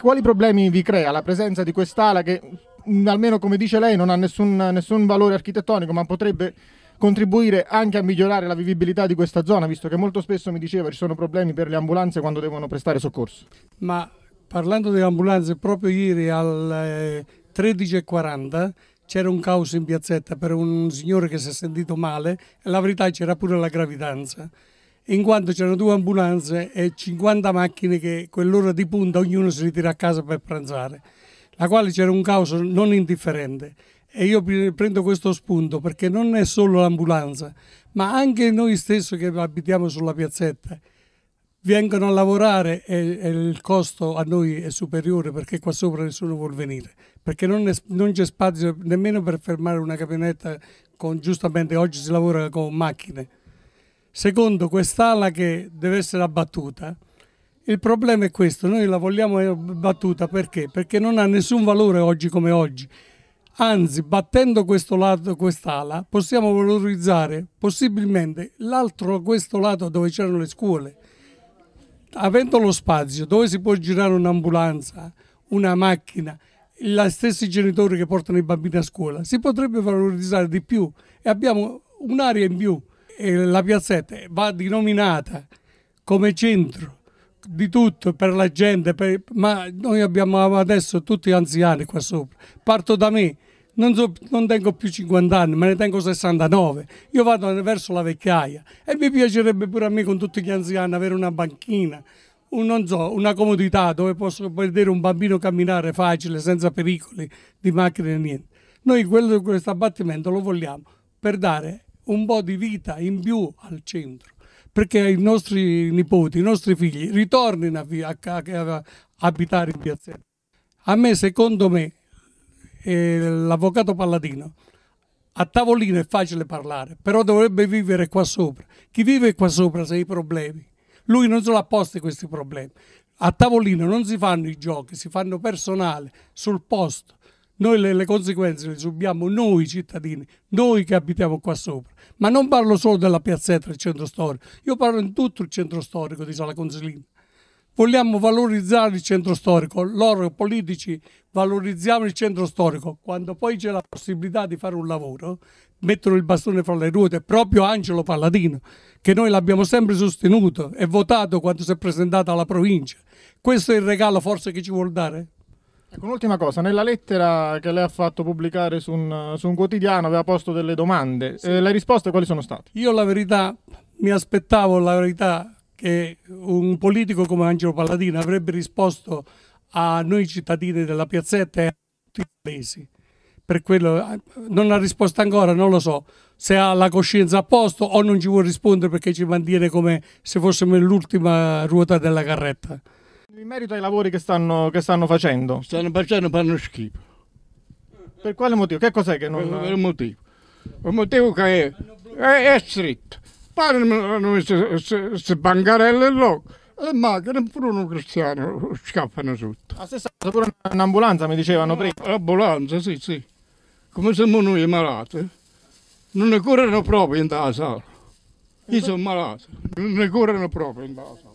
Quali problemi vi crea la presenza di quest'ala che, mm, almeno come dice lei, non ha nessun, nessun valore architettonico, ma potrebbe contribuire anche a migliorare la vivibilità di questa zona, visto che molto spesso mi diceva ci sono problemi per le ambulanze quando devono prestare soccorso? Ma parlando delle ambulanze, proprio ieri alle eh, 13.40 c'era un caos in piazzetta per un signore che si è sentito male e la verità c'era pure la gravidanza in quanto c'erano due ambulanze e 50 macchine che quell'ora di punta ognuno si ritira a casa per pranzare, la quale c'era un caos non indifferente. E io prendo questo spunto perché non è solo l'ambulanza, ma anche noi stessi che abitiamo sulla piazzetta vengono a lavorare e, e, il costo a noi è superiore perché qua sopra nessuno vuol venire, perché non, è, non c'è spazio nemmeno per fermare una camionetta con giustamente oggi si lavora con macchine secondo quest'ala che deve essere abbattuta. Il problema è questo, noi la vogliamo abbattuta perché? Perché non ha nessun valore oggi come oggi. Anzi, battendo questo lato, quest'ala, possiamo valorizzare possibilmente l'altro, questo lato dove c'erano le scuole. Avendo lo spazio dove si può girare un'ambulanza, una macchina, gli stessi genitori che portano i bambini a scuola, si potrebbe valorizzare di più e abbiamo un'area in più la piazzetta va denominata come centro di tutto per la gente, per, ma noi abbiamo adesso tutti anziani qua sopra. Parto da me, non, so, non, tengo più 50 anni, ma ne tengo 69. Io vado verso la vecchiaia e mi piacerebbe pure a me con tutti gli anziani avere una banchina, un, so, una comodità dove posso vedere un bambino camminare facile, senza pericoli di macchine e niente. Noi quello, questo abbattimento lo vogliamo per dare un po' di vita in più al centro perché i nostri nipoti, i nostri figli ritornino a, a, a, a abitare in piazzetta. A me, secondo me, eh, l'avvocato Palladino, a tavolino è facile parlare, però dovrebbe vivere qua sopra. Chi vive qua sopra ha i problemi. Lui non se l'ha posti questi problemi. A tavolino non si fanno i giochi, si fanno personale, sul posto. Noi le, le, conseguenze le subiamo noi cittadini, noi che abitiamo qua sopra. Ma non parlo solo della piazzetta del centro storico, io parlo in tutto il centro storico di Sala Consilina. Vogliamo valorizzare il centro storico, loro politici valorizziamo il centro storico. Quando poi c'è la possibilità di fare un lavoro, mettono il bastone fra le ruote, proprio Angelo Palladino, che noi l'abbiamo sempre sostenuto e votato quando si è presentato alla provincia. Questo è il regalo forse che ci vuol dare? Ecco, un'ultima cosa, nella lettera che lei ha fatto pubblicare su un, su un quotidiano aveva posto delle domande, sì. eh, le risposte quali sono state? Io la verità, mi aspettavo la verità che un politico come Angelo Palladino avrebbe risposto a noi cittadini della piazzetta e a tutti i paesi. Per quello non ha risposto ancora, non lo so se ha la coscienza a posto o non ci vuole rispondere perché ci mantiene come se fossimo l'ultima ruota della carretta. In merito ai lavori che stanno, che stanno facendo? Stanno facendo panno schifo. Per quale motivo? Che cos'è che non... Per, per motivo. Il motivo che è, è, è stretto. Poi hanno messo queste bancarelle là, le macchine non un cristiano scappano sotto. La stessa cosa pure un'ambulanza mi dicevano prima. L'ambulanza, sì, sì. Come siamo noi malati. Non ne corrono proprio in sala. Io sono malato, non ne corrono proprio in sala.